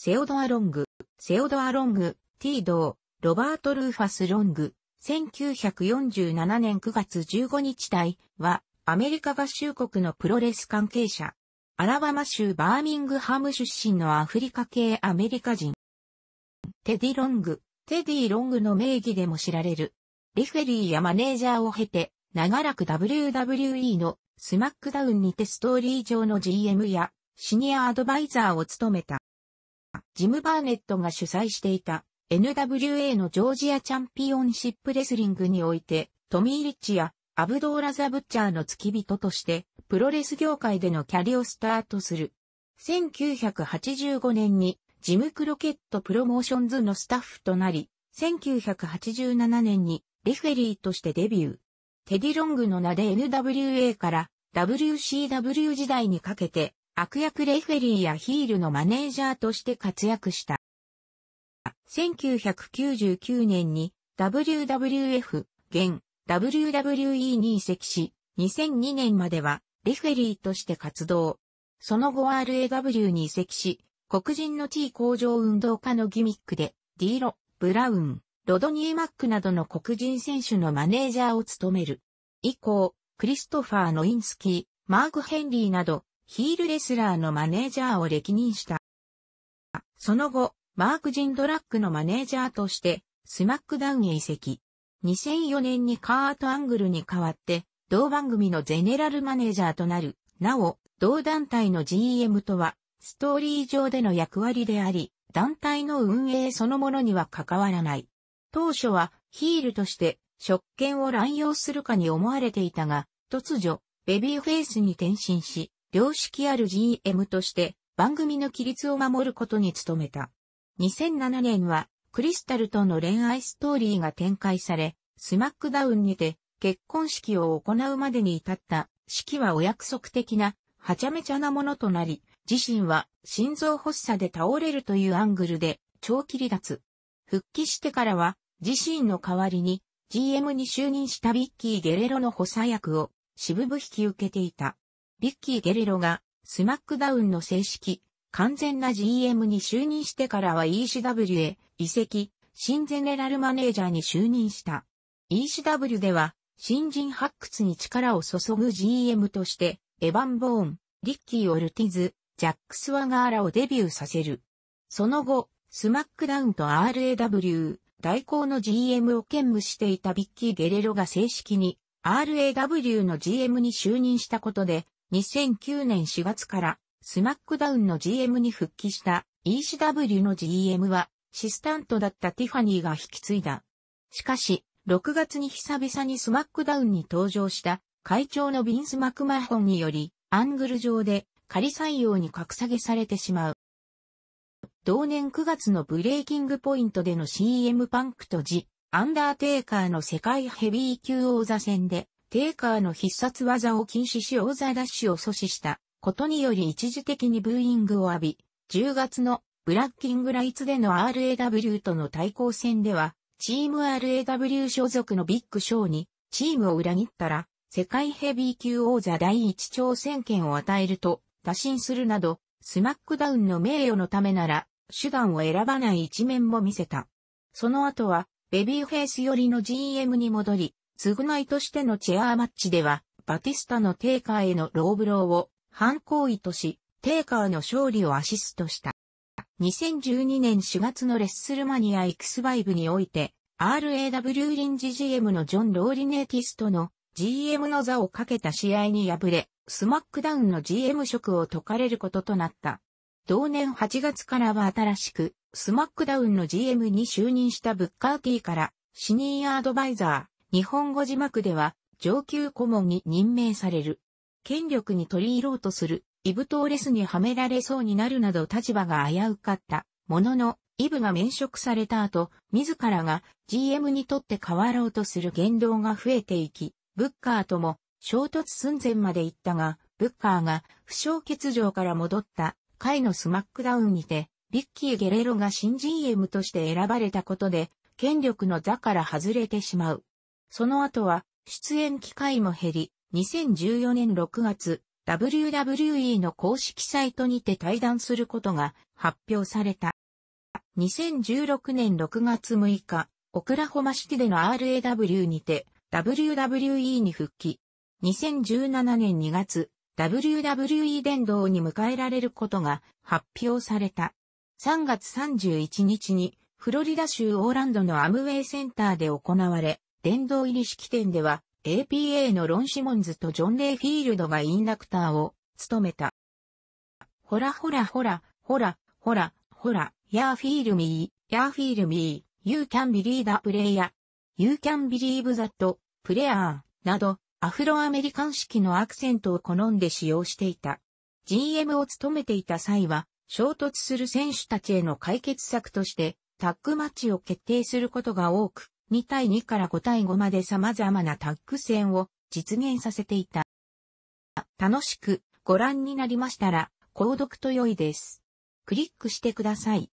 セオドア・ロング、セオドア・ロング、ティードー、ロバート・ルーファス・ロング、1947年9月15日隊は、アメリカ合衆国のプロレス関係者。アラバマ州バーミングハム出身のアフリカ系アメリカ人。テディ・ロング、テディ・ロングの名義でも知られる。リフェリーやマネージャーを経て、長らく WWE のスマックダウンにてストーリー上の GM やシニアアドバイザーを務めた。ジム・バーネットが主催していた NWA のジョージアチャンピオンシップレスリングにおいて、トミー・リッチやアブドーラ・ザ・ブッチャーの付き人として、プロレス業界でのキャリをスタートする。1985年に、ジム・クロケット・プロモーションズのスタッフとなり、1987年にレフェリーとしてデビュー。テディ・ロングの名で NWA から WCW 時代にかけて悪役レフェリーやヒールのマネージャーとして活躍した。1999年に WWF、現 WWE に移籍し、2002年まではレフェリーとして活動。その後 RAW に移籍し、黒人の T 工向上運動家のギミックで、ディーロ、ブラウン、ロドニー・マックなどの黒人選手のマネージャーを務める。以降、クリストファー・ノインスキー、マーク・ヘンリーなど、ヒールレスラーのマネージャーを歴任した。その後、マーク・ジンドラックのマネージャーとして、スマックダウンへ移籍。2004年にカート・アングルに代わって、同番組のゼネラルマネージャーとなる。なお、同団体の GM とは、ストーリー上での役割であり、団体の運営そのものには関わらない。当初は、ヒールとして、職権を乱用するかに思われていたが、突如、ベビーフェイスに転身し、良識ある GM として番組の規律を守ることに努めた。2007年はクリスタルとの恋愛ストーリーが展開され、スマックダウンにて結婚式を行うまでに至った式はお約束的なはちゃめちゃなものとなり、自身は心臓発作で倒れるというアングルで長期離脱。復帰してからは自身の代わりに GM に就任したビッキー・ゲレロの補佐役を渋々引き受けていた。ビッキー・ゲレロが、スマックダウンの正式、完全な GM に就任してからは ECW へ移籍、新ゼネラルマネージャーに就任した。ECW では、新人発掘に力を注ぐ GM として、エヴァン・ボーン、リッキー・オルティズ、ジャックス・ワガーラをデビューさせる。その後、スマックダウンと RAW、代行の GM を兼務していたビッキー・ゲレロが正式に RAW の GM に就任したことで、2009年4月からスマックダウンの GM に復帰した ECW の GM はシスタントだったティファニーが引き継いだ。しかし、6月に久々にスマックダウンに登場した会長のビンス・マクマホンにより、アングル上で仮採用に格下げされてしまう。同年9月のブレイキングポイントでの CM パンクとジ・アンダーテイカーの世界ヘビー級王座戦でテイカーの必殺技を禁止し王座ダッシュを阻止したことにより一時的にブーイングを浴び、10月のブラッキングライツでの RAW との対抗戦では、チーム RAW 所属のビッグショーにチームを裏切ったら、世界ヘビー級王座第一挑戦権を与えると打診するなど、スマックダウンの名誉のためなら、手段を選ばない一面も見せた。その後は、ベビーフェイス寄りの GM に戻り、償いとしてのチェアーマッチでは、バティスタのテイカーへのローブローを反抗意とし、テイカーの勝利をアシストした。2012年4月のレッスルマニア X5 において、RAW リンジ GM のジョン・ローリネーティストの GM の座をかけた試合に敗れ、スマックダウンの GM 職を解かれることとなった。同年8月からは新しく、スマックダウンの GM に就任したブッカーティーから、シニーアドバイザ日本語字幕では上級顧問に任命される。権力に取り入ろうとする、イブトーレスにはめられそうになるなど立場が危うかった。ものの、イブが免職された後、自らが GM にとって変わろうとする言動が増えていき、ブッカーとも衝突寸前まで行ったが、ブッカーが負傷欠場から戻った回のスマックダウンにて、ビッキー・ゲレロが新 GM として選ばれたことで、権力の座から外れてしまう。その後は、出演機会も減り、2014年6月、WWE の公式サイトにて対談することが発表された。2016年6月6日、オクラホマシティでの RAW にて WWE に復帰。2017年2月、WWE 殿堂に迎えられることが発表された。3月31日にフロリダ州オーランドのアムウェイセンターで行われ、殿堂入り式典では、APA のロン・シモンズとジョン・レイフィールドがインダクターを務めた。ほらほらほら、ほら、ほら、ほら、やーフィールミー、やーフィールミー、you can believe the player, you can believe that, player, など、アフロアメリカン式のアクセントを好んで使用していた。GM を務めていた際は、衝突する選手たちへの解決策として、タッグマッチを決定することが多く、2対2から5対5まで様々なタッグ戦を実現させていた。楽しくご覧になりましたら、購読と良いです。クリックしてください。